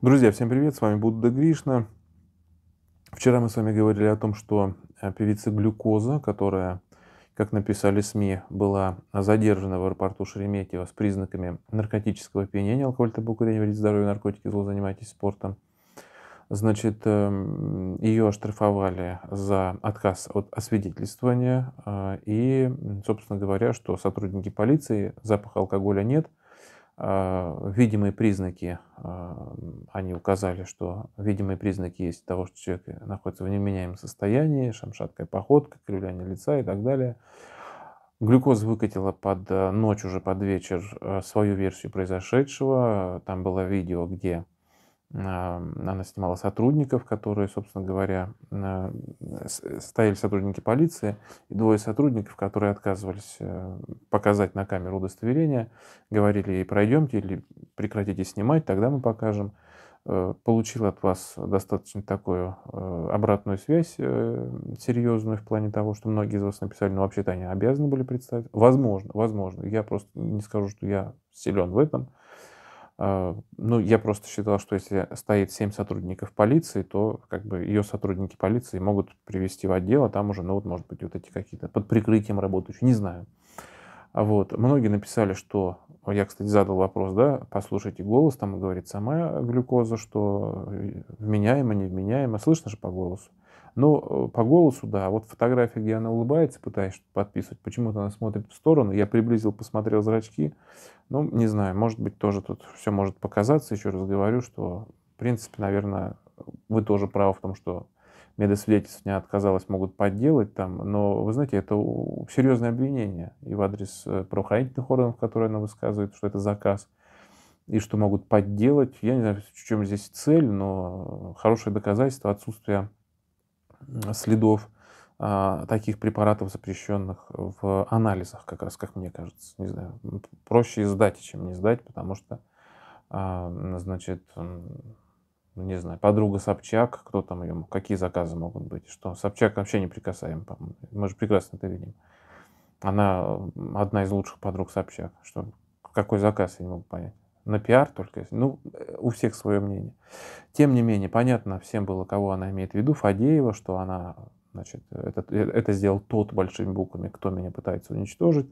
Друзья, всем привет, с вами Будда Гришна. Вчера мы с вами говорили о том, что э, певица Глюкоза, которая, как написали СМИ, была задержана в аэропорту Шереметьево с признаками наркотического опьянения, алкоголь, табаку, вредит здоровью, наркотики, зло, занимайтесь спортом. Значит, эм, ее оштрафовали за отказ от освидетельствования. Э, и, собственно говоря, что сотрудники полиции, запаха алкоголя нет – а, видимые признаки, а, они указали, что видимые признаки есть того, что человек находится в невменяемом состоянии, шамшаткая походка, кривляние лица и так далее. Глюкоза выкатила под э, ночь, уже под вечер, э, свою версию произошедшего. Там было видео, где а, она снимала сотрудников, которые, собственно говоря, а, стояли сотрудники полиции, и двое сотрудников, которые отказывались э, показать на камеру удостоверение, говорили ей пройдемте или прекратите снимать, тогда мы покажем. Э, получил от вас достаточно такую э, обратную связь серьезную в плане того, что многие из вас написали, но вообще-то они обязаны были представить. Возможно, возможно. Я просто не скажу, что я силен в этом а, ну, я просто считал, что если стоит 7 сотрудников полиции, то как бы ее сотрудники полиции могут привести в отдел, а там уже, ну вот, может быть, вот эти какие-то под прикрытием работающие, не знаю. А вот. Многие написали, что, я, кстати, задал вопрос, да, послушайте голос, там говорит сама глюкоза, что э, вменяемо, невменяемо, слышно же по голосу. Но э, по голосу, да, вот фотография, где она улыбается, пытаясь подписывать, почему-то она смотрит в сторону, я приблизил, посмотрел зрачки, ну, не знаю, может быть, тоже тут все может показаться, еще раз говорю, что, в принципе, наверное, вы тоже правы в том, что медосвидетельств не отказалось, могут подделать там, но, вы знаете, это серьезное обвинение и в адрес э, правоохранительных органов, которые она высказывает, что это заказ, и что могут подделать. Я не знаю, в чем здесь цель, но хорошее доказательство отсутствия следов а, таких препаратов, запрещенных в анализах, как раз, как мне кажется. Не знаю, проще издать, чем не сдать, потому что, а, значит, ну, не знаю, подруга Собчак, кто там ее, какие заказы могут быть, что Собчак вообще не прикасаем, Мы же прекрасно это видим. Она одна из лучших подруг Собчак, что какой заказ, я не могу понять на пиар только, ну, э, у всех свое мнение. Тем не менее, понятно всем было, кого она имеет в виду, Фадеева, что она, значит, это, э, это сделал тот большими буквами, кто меня пытается уничтожить.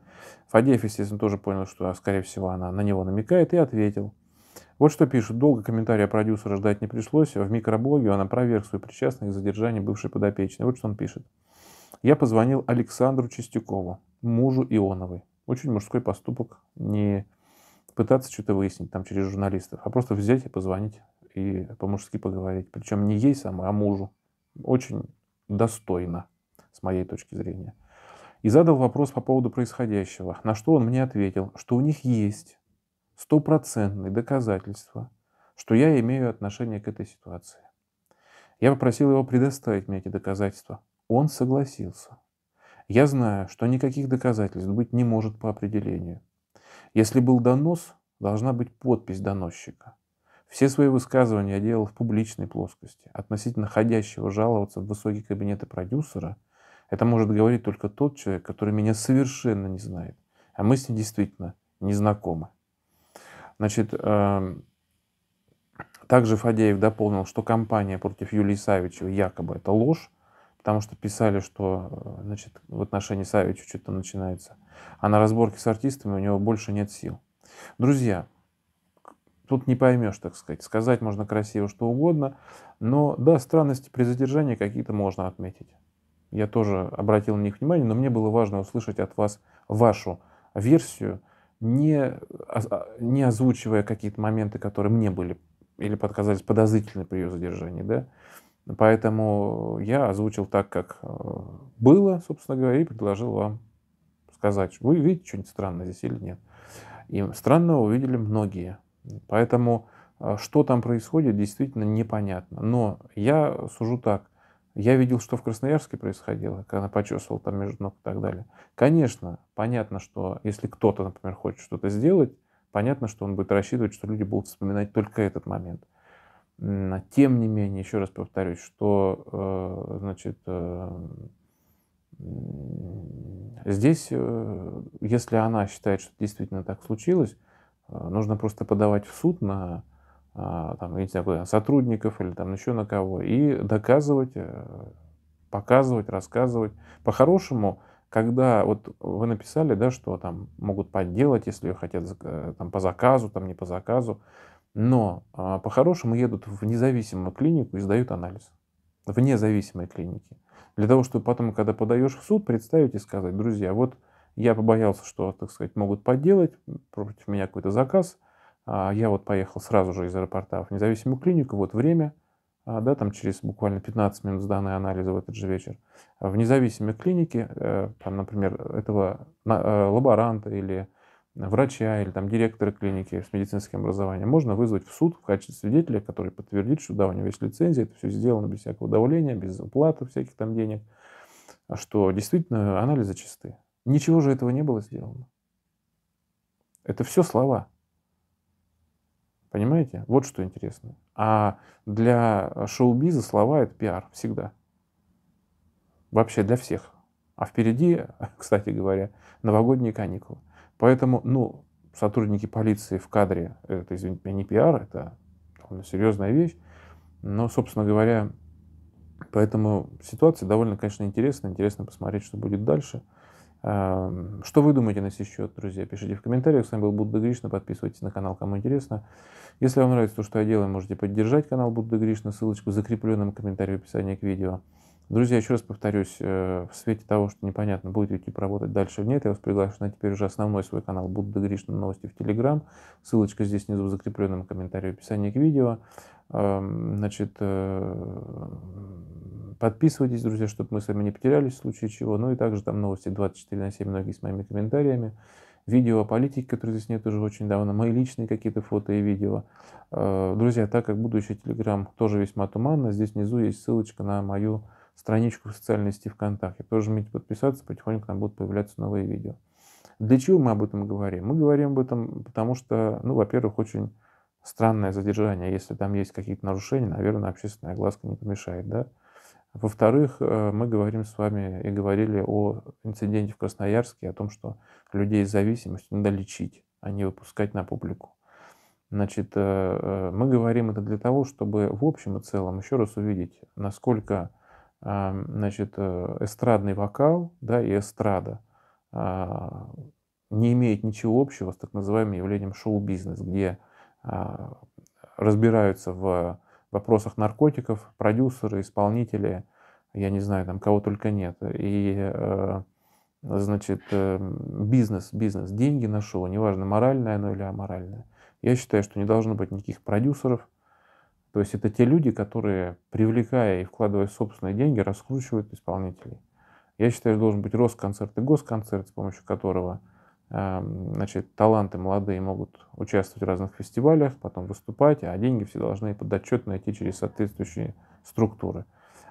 Фадеев, естественно, тоже понял, что, а, скорее всего, она на него намекает и ответил. Вот что пишут. Долго комментария продюсера ждать не пришлось. В микроблоге она проверк свою причастность к задержанию бывшей подопечной. Вот что он пишет. Я позвонил Александру Чистякову, мужу Ионовой. Очень мужской поступок, не пытаться что-то выяснить там через журналистов, а просто взять и позвонить и по-мужски поговорить. Причем не ей самой, а мужу. Очень достойно, с моей точки зрения. И задал вопрос по поводу происходящего, на что он мне ответил, что у них есть стопроцентные доказательства, что я имею отношение к этой ситуации. Я попросил его предоставить мне эти доказательства. Он согласился. Я знаю, что никаких доказательств быть не может по определению. Если был донос, должна быть подпись доносчика. Все свои высказывания я делал в публичной плоскости. Относительно ходящего жаловаться в высокие кабинеты продюсера, это может говорить только тот человек, который меня совершенно не знает. А мы с ним действительно не знакомы. Значит, эм, также Фадеев дополнил, что кампания против Юлии Савичева якобы это ложь, потому что писали, что э, значит, в отношении Савича что-то начинается. А на разборке с артистами у него больше нет сил. Друзья, тут не поймешь, так сказать. Сказать можно красиво что угодно, но да, странности при задержании какие-то можно отметить. Я тоже обратил на них внимание, но мне было важно услышать от вас вашу версию, не, а, а, не озвучивая какие-то моменты, которые мне были или подказались подозрительны при ее задержании. Да? Поэтому я озвучил так, как э, было, собственно говоря, и предложил вам сказать, вы видите что-нибудь странное здесь или нет. И странного увидели многие. Поэтому э, что там происходит, действительно непонятно. Но я сужу так. Я видел, что в Красноярске происходило, когда почесывал там между ног и так далее. Конечно, понятно, что если кто-то, например, хочет что-то сделать, понятно, что он будет рассчитывать, что люди будут вспоминать только этот момент. А тем не менее, еще раз повторюсь, что э, значит, э, здесь, э, если она считает, что действительно так случилось, нужно просто подавать в суд на там, я не знаю, сотрудников или там еще на кого, и доказывать, показывать, рассказывать. По-хорошему, когда вот вы написали, да, что там могут подделать, если ее хотят там по заказу, там не по заказу, но а, по-хорошему едут в независимую клинику и сдают анализ. В независимой клинике. Для того, чтобы потом, когда подаешь в суд, представить и сказать, друзья, вот я побоялся, что, так сказать, могут подделать против меня какой-то заказ. А, я вот поехал сразу же из аэропорта в независимую клинику, вот время, а, да, там через буквально 15 минут сданные анализы в этот же вечер. В независимой клинике, э, там, например, этого э, лаборанта или врача или там директора клиники с медицинским образованием можно вызвать в суд в качестве свидетеля, который подтвердит, что да, у него есть лицензия, это все сделано без всякого давления, без уплаты всяких там денег, а что действительно анализы чисты. Ничего же этого не было сделано. Это все слова. Понимаете? Вот что интересно. А для шоу-биза слова это пиар всегда. Вообще для всех. А впереди, кстати говоря, новогодние каникулы. Поэтому, ну, сотрудники полиции в кадре, это, извините меня, не пиар, это довольно серьезная вещь. Но, собственно говоря, поэтому ситуация довольно, конечно, интересная. Интересно посмотреть, что будет дальше. Эм, что вы думаете на сей счет, друзья? Пишите в комментариях. С вами был Будда Гришна. Подписывайтесь на канал, кому интересно. Если вам нравится то, что я делаю, можете поддержать канал Будда Гришна. Ссылочку в закрепленном комментарии в описании к видео. Друзья, еще раз повторюсь, э, в свете того, что непонятно, будет YouTube работать дальше или нет, я вас приглашаю на теперь уже основной свой канал Будда Гришна новости в Телеграм. Ссылочка здесь внизу в закрепленном комментарии в описании к видео. Эм, значит, э, подписывайтесь, друзья, чтобы мы с вами не потерялись в случае чего. Ну и также там новости 24 на 7, многие с моими комментариями. Видео о политике, которые здесь нет уже очень давно, мои личные какие-то фото и видео. Э, друзья, так как будущий Телеграм тоже весьма туманно, здесь внизу есть ссылочка на мою страничку в социальной сети ВКонтакте. Тоже жмите подписаться, потихоньку там будут появляться новые видео. Для чего мы об этом говорим? Мы говорим об этом, потому что, ну, во-первых, очень странное задержание. Если там есть какие-то нарушения, наверное, общественная глазка не помешает, да? Во-вторых, э, мы говорим с вами и говорили о инциденте в Красноярске, о том, что людей с зависимостью надо лечить, а не выпускать на публику. Значит, э, э, мы говорим это для того, чтобы в общем и целом еще раз увидеть, насколько значит, э, эстрадный вокал да, и эстрада а, не имеет ничего общего с так называемым явлением шоу-бизнес, где а, разбираются в вопросах наркотиков продюсеры, исполнители, я не знаю, там кого только нет. И, э, значит, э, бизнес, бизнес, деньги на шоу, неважно, моральное оно или аморальное. Я считаю, что не должно быть никаких продюсеров, то есть это те люди, которые, привлекая и вкладывая собственные деньги, раскручивают исполнителей. Я считаю, что должен быть Росконцерт и Госконцерт, с помощью которого эм, значит, таланты молодые могут участвовать в разных фестивалях, потом выступать, а деньги все должны подотчетно идти через соответствующие структуры.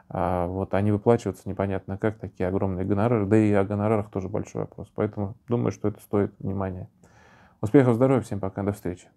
А вот, они а выплачиваются непонятно как, такие огромные гонорары, да и о гонорарах тоже большой вопрос. Поэтому думаю, что это стоит внимания. Успехов, здоровья всем пока, до встречи.